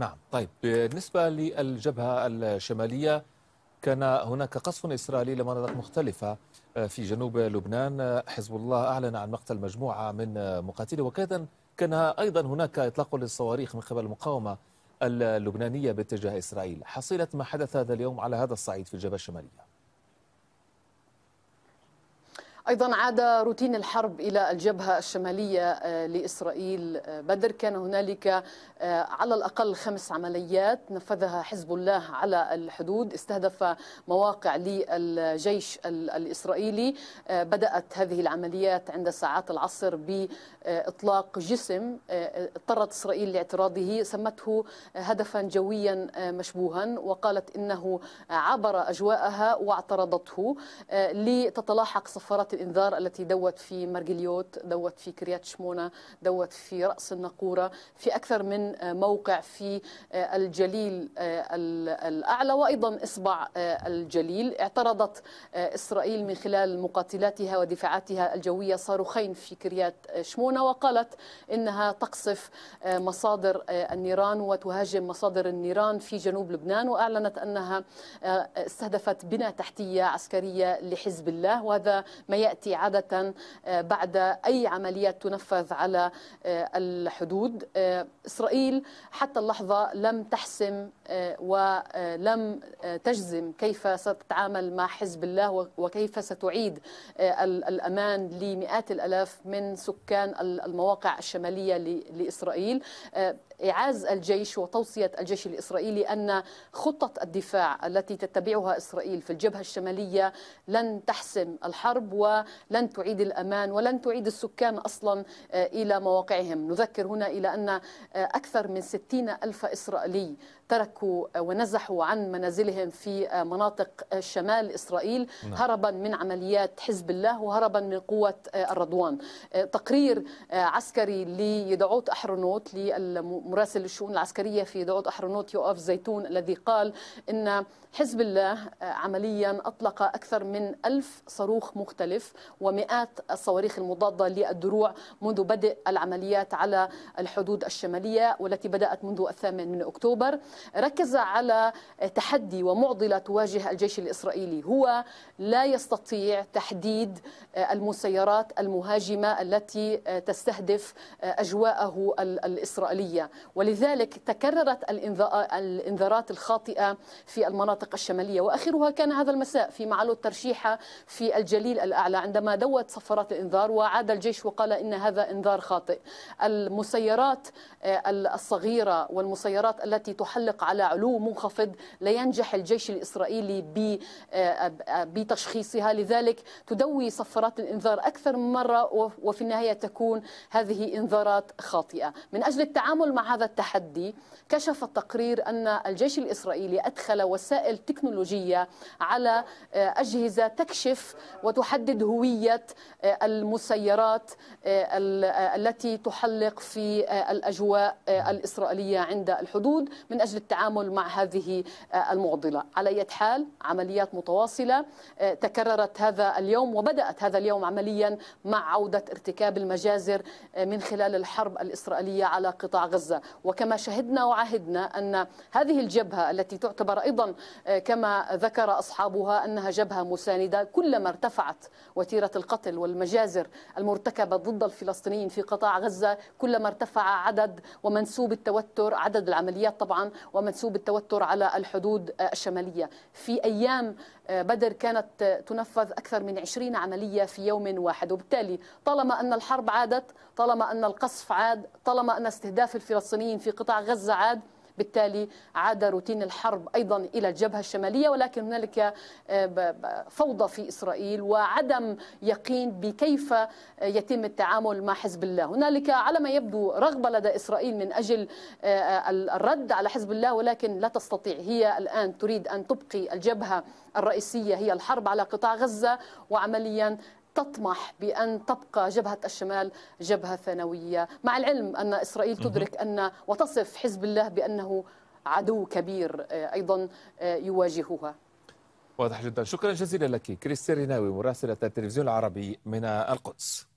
نعم طيب بالنسبة للجبهة الشمالية كان هناك قصف إسرائيلي لمناطق مختلفة آه، في جنوب لبنان حزب الله أعلن عن مقتل مجموعة من مقاتليه وكان كان أيضا هناك إطلاق للصواريخ من قبل المقاومة اللبنانية باتجاه إسرائيل حصيلة ما حدث هذا اليوم على هذا الصعيد في الجبهة الشمالية أيضا عاد روتين الحرب إلى الجبهة الشمالية آه، لإسرائيل آه، بدر كان هنالك آه، على الأقل خمس عمليات نفذها حزب الله على الحدود استهدف مواقع للجيش الإسرائيلي بدأت هذه العمليات عند ساعات العصر بإطلاق جسم اضطرت إسرائيل لاعتراضه سمته هدفا جويا مشبوها وقالت إنه عبر أجواءها واعترضته لتتلاحق سفارات صوت الانذار التي دوت في مرجليوت دوت في كريات شمونه دوت في راس النقوره في اكثر من موقع في الجليل الاعلى وايضا اصبع الجليل اعترضت اسرائيل من خلال مقاتلاتها ودفاعاتها الجويه صاروخين في كريات شمونه وقالت انها تقصف مصادر النيران وتهاجم مصادر النيران في جنوب لبنان واعلنت انها استهدفت بنى تحتيه عسكريه لحزب الله وهذا ما يأتي عادة آه، بعد أي عمليات تنفذ على آه، الحدود آه، إسرائيل حتى اللحظة لم تحسم ولم تجزم كيف ستتعامل مع حزب الله وكيف ستعيد الأمان لمئات الألاف من سكان المواقع الشمالية لإسرائيل إعاز الجيش وتوصية الجيش الإسرائيلي أن خطة الدفاع التي تتبعها إسرائيل في الجبهة الشمالية لن تحسم الحرب و ولن تعيد الأمان ولن تعيد السكان أصلا آه، إلى مواقعهم نذكر هنا إلى أن آه، أكثر من 60 ألف إسرائيلي تركوا آه، ونزحوا عن منازلهم في مناطق شمال إسرائيل نعم. هربا من عمليات حزب الله وهربا من قوة الرضوان تقرير عسكري ليدعوت أحرنوت للمراسل للشؤون العسكرية في دعوت أحرنوت يوقف زيتون الذي قال إن حزب الله عمليا أطلق أكثر من ألف صاروخ مختلف مختلف ومئات الصواريخ المضادة للدروع منذ بدء العمليات على الحدود الشمالية والتي بدأت منذ الثامن من أكتوبر ركز على تحدي ومعضلة تواجه الجيش الإسرائيلي هو لا يستطيع تحديد المسيرات المهاجمة التي تستهدف أجواءه الإسرائيلية ولذلك تكررت الإنذارات الخاطئة في المناطق الشمالية وآخرها كان هذا المساء في معلو الترشيحة في الجليل الأعلى الأعلى عندما دوت صفارات الإنذار وعاد الجيش وقال إن هذا إنذار خاطئ المسيرات آه، الصغيرة والمسيرات التي تحلق على علو منخفض لا ينجح الجيش الإسرائيلي آه، آه، بتشخيصها لذلك تدوي صفارات الإنذار أكثر من مرة وفي النهاية تكون هذه إنذارات خاطئة من أجل التعامل مع هذا التحدي كشف التقرير أن الجيش الإسرائيلي أدخل وسائل تكنولوجية على أجهزة تكشف وتحدد تفقد هوية آه، المسيرات آه، آه، التي تحلق في الأجواء الإسرائيلية عند الحدود من أجل التعامل مع هذه المعضلة على أي حال عمليات متواصلة تكررت هذا اليوم وبدأت هذا اليوم عمليا مع عودة ارتكاب المجازر من خلال الحرب الإسرائيلية على قطاع غزة وكما شهدنا وعهدنا أن هذه الجبهة التي تعتبر أيضا كما ذكر أصحابها أنها جبهة مساندة كلما ارتفعت وتيرة القتل والمجازر المرتكبة ضد الفلسطينيين في قطاع غزة كلما ارتفع عدد ومنسوب التوتر عدد العمليات طبعا ومنسوب التوتر على الحدود الشمالية في أيام آه، بدر كانت آه، تنفذ أكثر من 20 عملية في يوم واحد وبالتالي طالما أن الحرب عادت طالما أن القصف عاد طالما أن استهداف الفلسطينيين في قطاع غزة عاد بالتالي عاد روتين الحرب أيضا إلى الجبهة الشمالية ولكن هنالك آه، فوضى في إسرائيل وعدم يقين بكيف يتم التعامل مع حزب الله هنالك على ما يبدو رغبة لدى إسرائيل من أجل آه، الرد على حزب الله ولكن لا تستطيع هي الآن تريد أن تبقي الجبهة الرئيسية هي الحرب على قطاع غزة وعمليا تطمح بأن تبقى جبهة الشمال جبهة ثانوية مع العلم أن إسرائيل تدرك أن وتصف حزب الله بأنه عدو كبير آه، أيضا آه، يواجهها واضح جدا شكرا جزيلا لك كريستير ريناوي مراسلة التلفزيون العربي من القدس